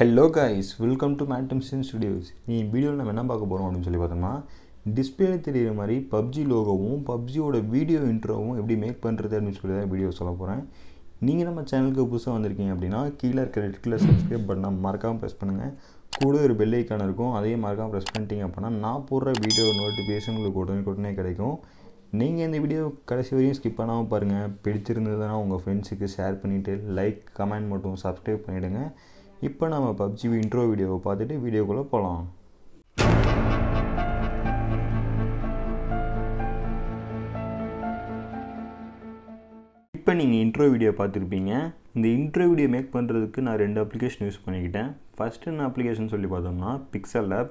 hello guys welcome to மேட்டம்சன் studios நீ வீடியோவில் நம்ம என்ன பார்க்க போகிறோம் அப்படின்னு சொல்லி பார்த்தோம்னா டிஸ்பிளே தெரிகிற மாதிரி பப்ஜி லோகோவும் பப்ஜியோட வீடியோ இன்ட்ரோவும் எப்படி மேக் பண்ணுறது அப்படின்னு சொல்லி தான் வீடியோ சொல்ல போகிறேன் நீங்கள் நம்ம சேனலுக்கு புதுசாக வந்திருக்கீங்க அப்படின்னா கீழே இருக்கிற ரெட்டில் சப்ஸ்கிரைப் பண்ணால் மறக்காமல் ப்ரெஸ் பண்ணுங்கள் கூட ஒரு பெல் இருக்கும் அதையும் மறக்காமல் ப்ரெஸ் பண்ணிட்டீங்க அப்படின்னா நான் போடுற வீடியோ நோட்டிஃபிகேஷன் உங்களுக்கு உடனே உடனே கிடைக்கும் நீங்கள் இந்த வீடியோ கடைசி வரையும் ஸ்கிப் பண்ணாமல் பாருங்கள் பிடிச்சிருந்ததுன்னா உங்கள் ஃப்ரெண்ட்ஸுக்கு ஷேர் பண்ணிவிட்டு லைக் கமெண்ட் மட்டும் சப்ஸ்கிரைப் பண்ணிவிடுங்க இப்போ நம்ம பப்ஜி இன்ட்ரோ வீடியோவை பார்த்துட்டு வீடியோக்குள்ளே போகலாம் இப்போ நீங்கள் இன்ட்ரோ வீடியோ பார்த்துருப்பீங்க இந்த இன்ட்ரோ வீடியோ மேக் பண்ணுறதுக்கு நான் ரெண்டு அப்ளிகேஷன் யூஸ் பண்ணிக்கிட்டேன் ஃபஸ்ட்டு என்ன அப்ளிகேஷன் சொல்லி பார்த்தோம்னா பிக்சல் லேப்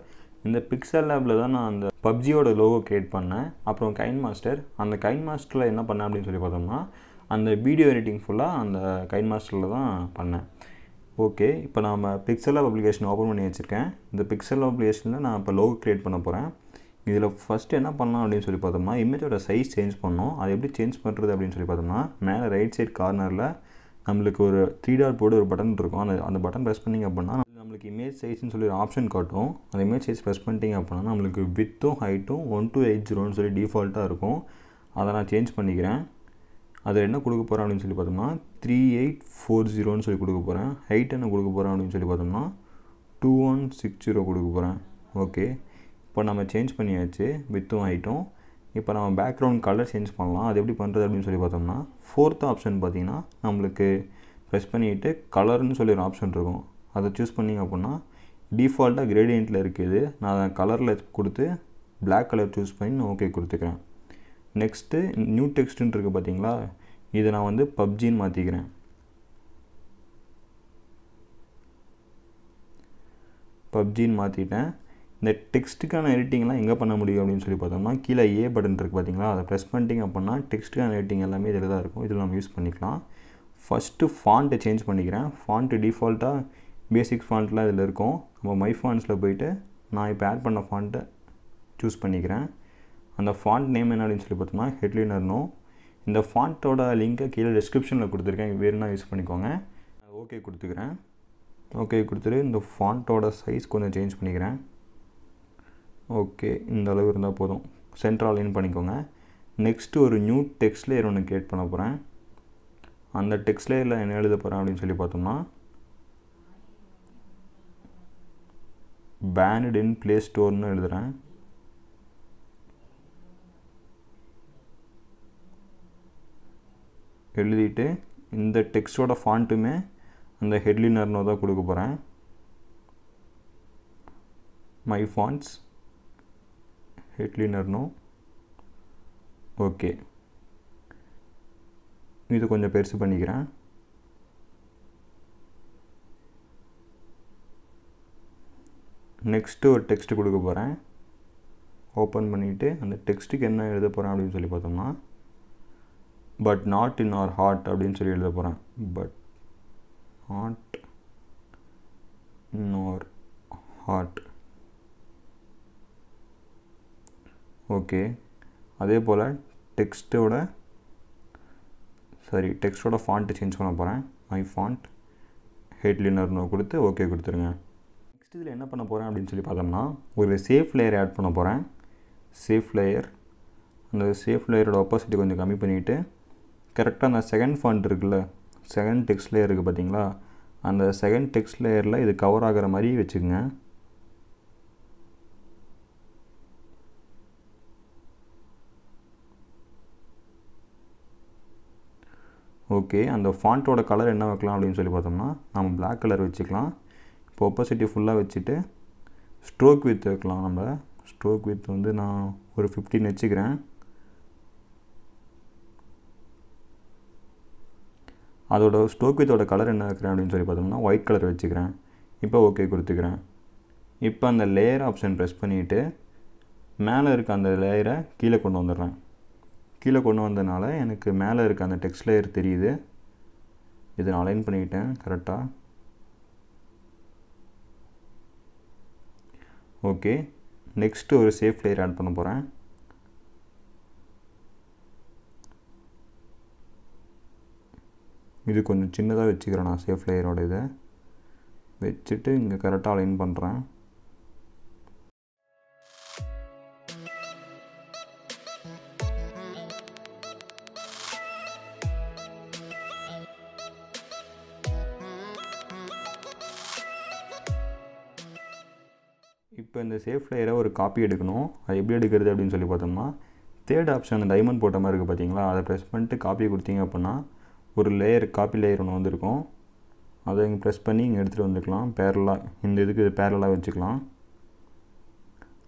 இந்த பிக்சல் லேப்பில் தான் நான் அந்த பப்ஜியோட லோகோ க்ரியேட் பண்ணேன் அப்புறம் கைன் மாஸ்டர் அந்த கைன் மாஸ்டரில் என்ன பண்ணேன் அப்படின்னு சொல்லி பார்த்தோம்னா அந்த வீடியோ எடிட்டிங் ஃபுல்லாக அந்த கைன் மாஸ்டரில் தான் பண்ணேன் ஓகே இப்போ நாம் பிக்சல் அப்ளிகேஷன் ஓப்பன் பண்ணி வச்சுருக்கேன் இந்த பிக்சல் அப்ளிகேஷனில் நான் இப்போ லோகோ க்ரியேட் பண்ண போகிறேன் இதில் ஃபஸ்ட்டு என்ன பண்ணலாம் அப்படின்னு சொல்லி பார்த்தோம்னா இமேஜோட சைஸ் சேஞ்ச் பண்ணோம் அது எப்படி சேஞ்ச் பண்ணுறது அப்படின்னு சொல்லி பார்த்தோம்னா மேலே ரைட் சைட் கார்னரில் நம்மளுக்கு ஒரு த்ரீ டார் போர்டு ஒரு பட்டன் இருக்கும் அந்த அந்த பட்டன் ப்ரெஸ் பண்ணிங்க அப்படின்னா நம்மளுக்கு இமேஜ் சைஸ்னு சொல்லி ஒரு ஆப்ஷன் காட்டும் அந்த இமேஜ் சைஸ் ப்ரெஸ் பண்ணிட்டீங்க அப்படின்னா நம்மளுக்கு வித்தும் ஹைட்டும் ஒன் டூ எயிட் ஜீரோன்னு சொல்லி டிஃபால்ட்டாக இருக்கும் அதை நான் சேஞ்ச் பண்ணிக்கிறேன் அதில் என்ன கொடுக்க போகிறேன் அப்படின்னு சொல்லி பார்த்தோம்னா த்ரீ எயிட் ஃபோர் ஜீரோன்னு சொல்லி கொடுக்க போகிறேன் ஹைட் என்ன கொடுக்க போகிறேன் அப்படின்னு சொல்லி பார்த்தோம்னா டூ ஒன் சிக்ஸ் ஜீரோ கொடுக்க போகிறேன் ஓகே இப்போ நம்ம சேஞ்ச் பண்ணியாச்சு வித்தும் ஹைட்டும் இப்போ நம்ம பேக்ரவுண்ட் கலர் சேஞ்ச் பண்ணலாம் அது எப்படி பண்ணுறது அப்படின்னு சொல்லி பார்த்தோம்னா ஃபோர்த் ஆப்ஷன் பார்த்திங்கன்னா நம்மளுக்கு ப்ரெஸ் பண்ணிவிட்டு கலர்னு சொல்லி ஒரு ஆப்ஷன் இருக்கும் அதை சூஸ் பண்ணிங்க அப்படின்னா டிஃபால்ட்டாக கிரேடியண்ட்டில் இருக்குது நான் அதை கலரில் கொடுத்து பிளாக் கலர் சூஸ் பண்ணி நான் ஓகே கொடுத்துக்கிறேன் நெக்ஸ்ட்டு நியூ டெக்ஸ்ட்டுன்னு இருக்குது பார்த்தீங்களா இதை நான் வந்து பப்ஜின்னு மாற்றிக்கிறேன் பப்ஜின்னு மாற்றிட்டேன் இந்த டெக்ஸ்ட்டுக்கான எடிட்டிங்லாம் எங்கே பண்ண முடியும் அப்படின்னு சொல்லி பார்த்தோம்னா கீழே ஏ பட்டன் இருக்குது பார்த்தீங்களா அதை ப்ரெஸ் பண்ணிட்டீங்க அப்படின்னா டெக்ஸ்ட்டுக்கான எடிட்டிங் எல்லாமே இதில் தான் இருக்கும் இதில் நம்ம யூஸ் பண்ணிக்கலாம் ஃபஸ்ட்டு ஃபாண்ட்டை சேஞ்ச் பண்ணிக்கிறேன் ஃபாண்ட்டு டிஃபால்ட்டாக பேசிக் ஃபாண்ட்லாம் இதில் இருக்கும் நம்ம மை ஃபாண்ட்ஸில் போயிட்டு நான் இப்போ ஆட் பண்ண ஃபாண்ட்டை சூஸ் பண்ணிக்கிறேன் அந்த ஃபாண்ட் நேம் என்ன அப்படின்னு சொல்லி பார்த்தோம்னா ஹெட்லினர்னும் இந்த ஃபாண்ட்டோட லிங்க்கை கீழே டிஸ்கிரிப்ஷனில் கொடுத்துருக்கேன் வேறுனா யூஸ் பண்ணிக்கோங்க ஓகே கொடுத்துக்கிறேன் ஓகே கொடுத்துட்டு இந்த ஃபாண்ட்டோட சைஸ் கொஞ்சம் சேஞ்ச் பண்ணிக்கிறேன் ஓகே இந்த அளவு இருந்தால் போதும் சென்ட்ரால் இன் பண்ணிக்கோங்க நெக்ஸ்ட்டு ஒரு நியூ டெக்ஸ்ட் லேயர் ஒன்று கிரியேட் பண்ண போகிறேன் அந்த டெக்ஸ்ட் லேயரில் என்ன எழுத போகிறேன் அப்படின்னு சொல்லி பார்த்தோம்னா பேனட் இன் ப்ளே ஸ்டோர்னு எழுதுகிறேன் எழுதிட்டு இந்த டெக்ஸ்டோட ஃபாண்ட்டுமே அந்த ஹெட்லினர்னு தான் கொடுக்க போகிறேன் மை ஃபாண்ட்ஸ் ஹெட்லினர்னோ ஓகே இது கொஞ்சம் பெருசு பண்ணிக்கிறேன் நெக்ஸ்ட்டு ஒரு டெக்ஸ்ட்டு கொடுக்க போகிறேன் ஓப்பன் பண்ணிவிட்டு அந்த டெக்ஸ்ட்டுக்கு என்ன எழுத போகிறேன் அப்படின்னு சொல்லி பார்த்தோம்னா but not in our heart அப்படின்னு சொல்லி எழுத போகிறேன் but not in our heart okay அதே போல் டெக்ஸ்ட்டோட சாரி டெக்ஸ்ட்டோட ஃபாண்ட்டு சேஞ்ச் பண்ண போகிறேன் மை ஃபாண்ட் ஹெட்லினர்னு கொடுத்து ஓகே கொடுத்துருங்க நெக்ஸ்ட் இதில் என்ன பண்ண போகிறேன் அப்படின்னு சொல்லி பார்த்தோம்னா ஒரு சேஃப் லேயர் ஆட் பண்ண போகிறேன் சேஃப் லேயர் அந்த சேஃப் லேயரோட ஆப்போசிட்டி கொஞ்சம் கம்மி பண்ணிவிட்டு கரெக்டாக அந்த செகண்ட் ஃபாண்ட் இருக்குல்ல செகண்ட் டெக்ஸ்ட் லேயர் இருக்குது பார்த்தீங்களா அந்த செகண்ட் டெக்ஸ்ட் லேயரில் இது கவர் ஆகிற மாதிரி வச்சுக்கோங்க ஓகே அந்த ஃபாண்ட்டோட கலர் என்ன வைக்கலாம் அப்படின்னு சொல்லி பார்த்தோம்னா நம்ம பிளாக் கலர் வச்சுக்கலாம் இப்போ ஒப்போசிட்டி ஃபுல்லாக வச்சுட்டு ஸ்ட்ரோக் வித் வைக்கலாம் நம்ம ஸ்ட்ரோக் வித் வந்து நான் ஒரு ஃபிஃப்டின் வச்சுக்கிறேன் அதோட ஸ்டோக் வித்தோட கலர் என்ன இருக்கிறேன் அப்படின்னு சொல்லி பார்த்தோம்னா ஒயிட் கலர் வச்சுக்கிறேன் இப்போ ஓகே கொடுத்துக்கிறேன் இப்போ அந்த லேயர் ஆப்ஷன் ப்ரெஸ் பண்ணிவிட்டு மேலே இருக்க அந்த லேயரை கீழே கொண்டு வந்துடுறேன் கீழே கொண்டு வந்ததுனால எனக்கு மேலே இருக்க அந்த டெக்ஸ்ட் லேயர் தெரியுது இதை நான் அலைன் பண்ணிக்கிட்டேன் கரெக்டாக ஓகே நெக்ஸ்ட்டு ஒரு சேஃப் லேயர் ஆட் பண்ண போகிறேன் இது கொஞ்சம் சின்னதாக வச்சுக்கிறேன் நான் சேஃப் லேயரோட இதை வச்சுட்டு இங்கே கரெக்டாக அலைன் பண்ணுறேன் இப்போ இந்த சேஃப் லேயரை ஒரு காப்பி எடுக்கணும் அது எப்படி எடுக்கிறது அப்படின்னு சொல்லி பார்த்தோம்னா தேர்ட் ஆப்ஷன் டைமண்ட் போட்ட மாதிரி இருக்குது பார்த்தீங்களா அதை ப்ரெஸ் பண்ணிட்டு காப்பி கொடுத்தீங்க அப்படின்னா ஒரு லேயர் காப்பி லேயர் ஒன்று வந்திருக்கும் அதை இங்கே ப்ரெஸ் பண்ணி இங்கே எடுத்துகிட்டு வந்துக்கலாம் பேரலாக இந்த இதுக்கு பேரலாக வச்சுக்கலாம்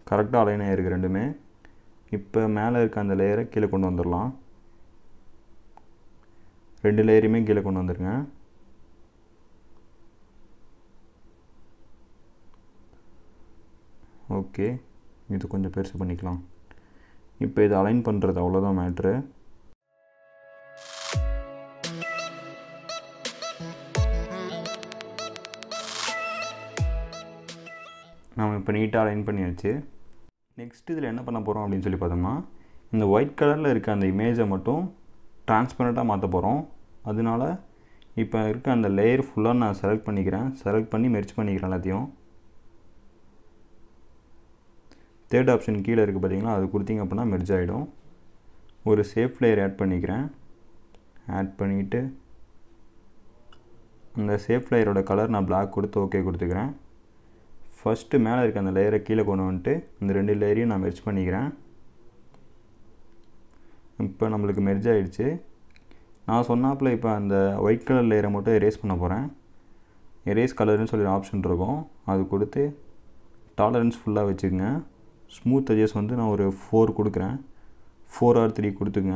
கரெக்டாக அலைன் ஆகிருக்கு ரெண்டுமே இப்போ மேலே இருக்க அந்த லேயரை கீழே கொண்டு வந்துடலாம் ரெண்டு லேயரையுமே கீழே கொண்டு வந்துடுங்க ஓகே இது கொஞ்சம் பெருசு பண்ணிக்கலாம் இப்போ இது அலைன் பண்ணுறது அவ்வளோதான் மேட்ரு நம்ம இப்போ நீட்டாக அலைன் பண்ணியாச்சு நெக்ஸ்ட் இதில் என்ன பண்ண போகிறோம் அப்படின்னு சொல்லி பார்த்தோம்னா இந்த ஒயிட் கலரில் இருக்க அந்த இமேஜை மட்டும் டிரான்ஸ்பரண்ட்டாக மாற்ற போகிறோம் அதனால இப்போ இருக்க அந்த லேயர் ஃபுல்லாக நான் செலக்ட் பண்ணிக்கிறேன் செலக்ட் பண்ணி மெர்ச் பண்ணிக்கிறேன் எல்லாத்தையும் தேர்ட் ஆப்ஷன் கீழே இருக்குது பார்த்திங்கனா அது கொடுத்தீங்க அப்படின்னா மெர்ஜ் ஆகிடும் ஒரு சேஃப் லேயர் ஆட் பண்ணிக்கிறேன் ஆட் பண்ணிவிட்டு அந்த சேஃப் லேயரோட கலர் நான் பிளாக் கொடுத்து ஓகே கொடுத்துக்கிறேன் ஃபஸ்ட்டு மேலே இருக்க அந்த லேயரை கீழே கொண்டு வந்துட்டு இந்த ரெண்டு லேயரையும் நான் மெர்ஜ் பண்ணிக்கிறேன் இப்போ நம்மளுக்கு மெர்ஜ் ஆகிடுச்சு நான் சொன்னாப்பில் இப்போ அந்த ஒயிட் கலர் லேயரை மட்டும் எரேஸ் பண்ண போகிறேன் எரேஸ் கலர்னு சொல்லி ஆப்ஷன் இருக்கும் அது கொடுத்து டாலரன்ஸ் ஃபுல்லாக வச்சுக்கோங்க ஸ்மூத் அஜஸ் வந்து நான் ஒரு ஃபோர் கொடுக்குறேன் ஃபோர் ஆர் த்ரீ கொடுத்துங்க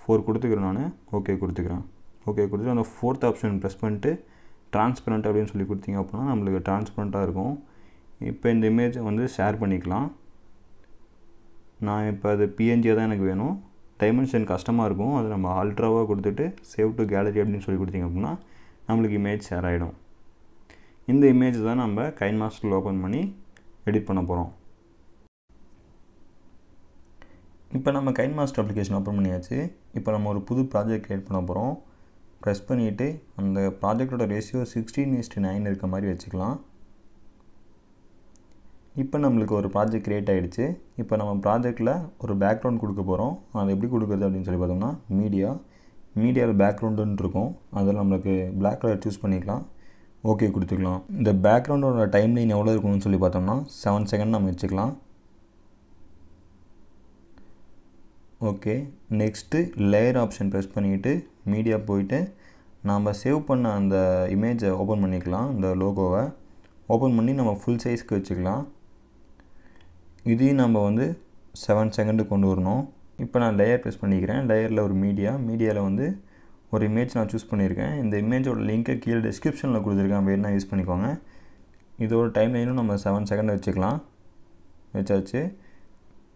ஃபோர் கொடுத்துக்கிறேன் நான் ஓகே கொடுத்துக்கிறேன் ஓகே கொடுத்துட்டு அந்த ஃபோர்த் ஆப்ஷன் ப்ரெஸ் பண்ணிட்டு டிரான்ஸ்பரண்ட் அப்படின்னு சொல்லி கொடுத்தீங்க அப்படின்னா நம்மளுக்கு டிரான்ஸ்பரண்ட்டாக இருக்கும் இப்போ இந்த இமேஜை வந்து ஷேர் பண்ணிக்கலாம் நான் இப்போ அது பிஎன்ஜியாக தான் எனக்கு வேணும் டைமென்ஷன் கஷ்டமாக இருக்கும் அது நம்ம அல்ட்ராவாக கொடுத்துட்டு சேவ் டு கேலரி அப்படின்னு சொல்லி கொடுத்தீங்க அப்படின்னா நம்மளுக்கு இமேஜ் ஷேர் ஆகிடும் இந்த இமேஜ் தான் நம்ம கைன் மாஸ்டரில் ஓப்பன் பண்ணி எடிட் பண்ண போகிறோம் இப்போ நம்ம கைன் மாஸ்டர் அப்ளிகேஷன் ஓப்பன் பண்ணியாச்சு இப்போ நம்ம ஒரு புது ப்ராஜெக்ட் க்ரியேட் பண்ண போகிறோம் ப்ரெஸ் பண்ணிவிட்டு அந்த ப்ராஜெக்டோட ரேஷியோ சிக்ஸ்டீன் இஸ்ட்டு நைன் இருக்க மாதிரி வச்சுக்கலாம் இப்போ நம்மளுக்கு ஒரு ப்ராஜெக்ட் க்ரியேட் ஆகிடுச்சு இப்போ நம்ம ப்ராஜெக்டில் ஒரு பேக்ரவுண்ட் கொடுக்க போகிறோம் அதை எப்படி கொடுக்குறது அப்படின்னு சொல்லி பார்த்தோம்னா மீடியா மீடியாவில் பேக்ரவுண்டுன்னு இருக்கும் அதில் நம்மளுக்கு பிளாக் கலர் சூஸ் பண்ணிக்கலாம் ஓகே கொடுத்துக்கலாம் இந்த பேக்ரவுண்டோட டைம் லைன் எவ்வளோ இருக்கணும்னு சொல்லி பார்த்தோம்னா செவன் செகண்ட் நம்ம வச்சுக்கலாம் okay next layer option press பண்ணிவிட்டு மீடியா போயிட்டு நாம் சேவ் பண்ண அந்த இமேஜை ஓப்பன் பண்ணிக்கலாம் இந்த லோகோவை ஓப்பன் பண்ணி நம்ம ஃபுல் சைஸ்க்கு வச்சுக்கலாம் இதையும் நம்ம வந்து செவன் செகண்டு கொண்டு வரணும் இப்போ நான் லேயர் ப்ரெஸ் பண்ணிக்கிறேன் லேயரில் ஒரு மீடியா மீடியாவில் வந்து ஒரு இமேஜ் நான் சூஸ் பண்ணியிருக்கேன் இந்த இமேஜோட லிங்க்கை கீழே டிஸ்கிரிப்ஷனில் கொடுத்துருக்கேன் வேணால் யூஸ் பண்ணிக்கோங்க இதோட டைம் லைனும் நம்ம செவன் செகண்ட் வச்சுக்கலாம் வச்சாச்சு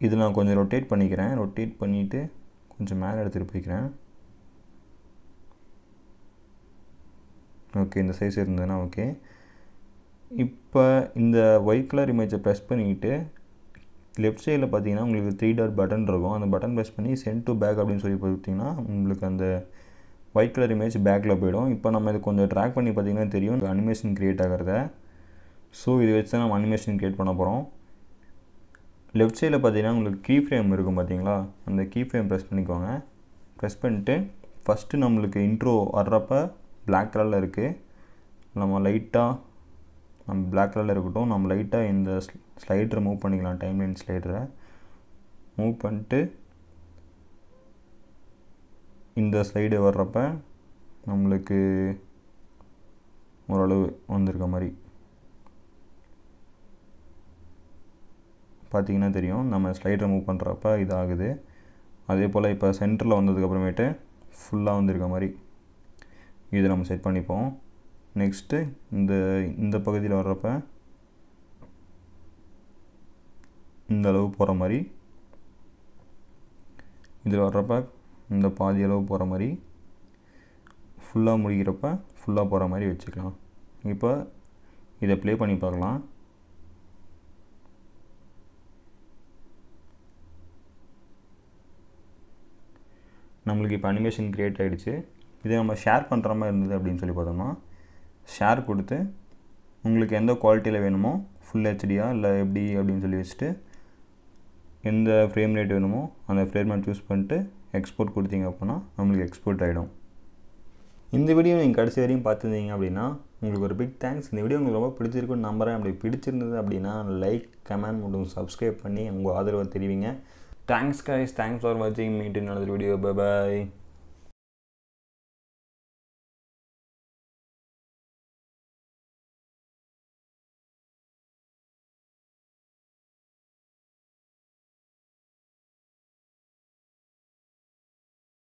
இது நான் கொஞ்சம் ரொட்டேட் பண்ணிக்கிறேன் ரொட்டேட் பண்ணிவிட்டு கொஞ்சம் மேலே எடுத்துகிட்டு போய்க்கிறேன் ஓகே இந்த சைஸ் இருந்ததுன்னா ஓகே இப்போ இந்த ஒயிட் கலர் இமேஜை ப்ரெஸ் பண்ணிக்கிட்டு லெஃப்ட் சைடில் பார்த்தீங்கன்னா உங்களுக்கு த்ரீ டார் பட்டன் இருக்கும் அந்த பட்டன் ப்ரெஸ் பண்ணி சென்ட் டு பேக் அப்படின்னு சொல்லி பார்த்தீங்கன்னா உங்களுக்கு அந்த ஒயிட் கலர் இமேஜ் பேக்கில் போயிடும் இப்போ நம்ம இது கொஞ்சம் ட்ராக் பண்ணி பார்த்தீங்கன்னா தெரியும் அனிமேஷன் க்ரியேட் ஆகிறத ஸோ இதை வச்சு தான் நம்ம அனிமேஷன் க்ரியேட் பண்ண போகிறோம் லெஃப்ட் சைடில் பார்த்தீங்கன்னா உங்களுக்கு கீ ஃப்ரேம் இருக்கும் பார்த்தீங்களா அந்த கீ ஃப்ரேம் ப்ரெஸ் பண்ணிக்கோங்க ப்ரெஸ் பண்ணிட்டு ஃபஸ்ட்டு நம்மளுக்கு இன்ட்ரோ வர்றப்ப பிளாக் கலரில் இருக்குது நம்ம லைட்டாக நம்ம பிளாக் கலரில் இருக்கட்டும் நம்ம லைட்டாக இந்த ஸ்லைடரை மூவ் பண்ணிக்கலாம் டைம் லைன் ஸ்லைடரை மூவ் பண்ணிட்டு இந்த ஸ்லைடு வர்றப்ப நம்மளுக்கு ஓரளவு வந்திருக்க மாதிரி பார்த்திங்கன்னா தெரியும் நம்ம ஸ்லைடரை மூவ் பண்ணுறப்ப இதாகுது அதே போல் இப்போ சென்டரில் வந்ததுக்கப்புறமேட்டு ஃபுல்லாக வந்திருக்க மாதிரி இது நம்ம செட் பண்ணிப்போம் நெக்ஸ்ட்டு இந்த இந்த பகுதியில் வர்றப்ப இந்த அளவு போகிற மாதிரி இதில் வர்றப்ப இந்த பாதி அளவு போகிற மாதிரி ஃபுல்லாக முடிக்கிறப்ப ஃபுல்லாக போகிற மாதிரி வச்சுக்கலாம் இப்போ இதை ப்ளே பண்ணி பார்க்கலாம் நம்மளுக்கு இப்போ அனிமேஷன் க்ரியேட் ஆகிடுச்சு இதே நம்ம ஷேர் பண்ணுற மாதிரி இருந்தது அப்படின்னு சொல்லி பார்த்தோம்னா ஷேர் கொடுத்து உங்களுக்கு எந்த குவாலிட்டியில் வேணுமோ ஃபுல் ஹெச்டியா இல்லை எப்படி அப்படின்னு சொல்லி வச்சுட்டு எந்த ஃப்ரேம் ரேட் வேணுமோ அந்த ஃப்ரேம் ரேட் சூஸ் பண்ணிட்டு எக்ஸ்போர்ட் கொடுத்தீங்க அப்படின்னா நம்மளுக்கு எக்ஸ்போர்ட் ஆகிடும் இந்த வீடியோ நீங்கள் கடைசி வரையும் பார்த்துருந்தீங்க அப்படின்னா உங்களுக்கு ஒரு பிக் தேங்க்ஸ் இந்த வீடியோ உங்களுக்கு ரொம்ப பிடிச்சிருக்குன்னு நம்புகிறேன் அப்படி பிடிச்சிருந்தது அப்படின்னா லைக் கமெண்ட் மட்டும் சப்ஸ்கிரைப் பண்ணி உங்கள் ஆதரவை தெரிவிங்க தேங்க்ஸ் கைஸ் தேங்க்ஸ் ஃபார் வாட்சிங் meet in another video bye bye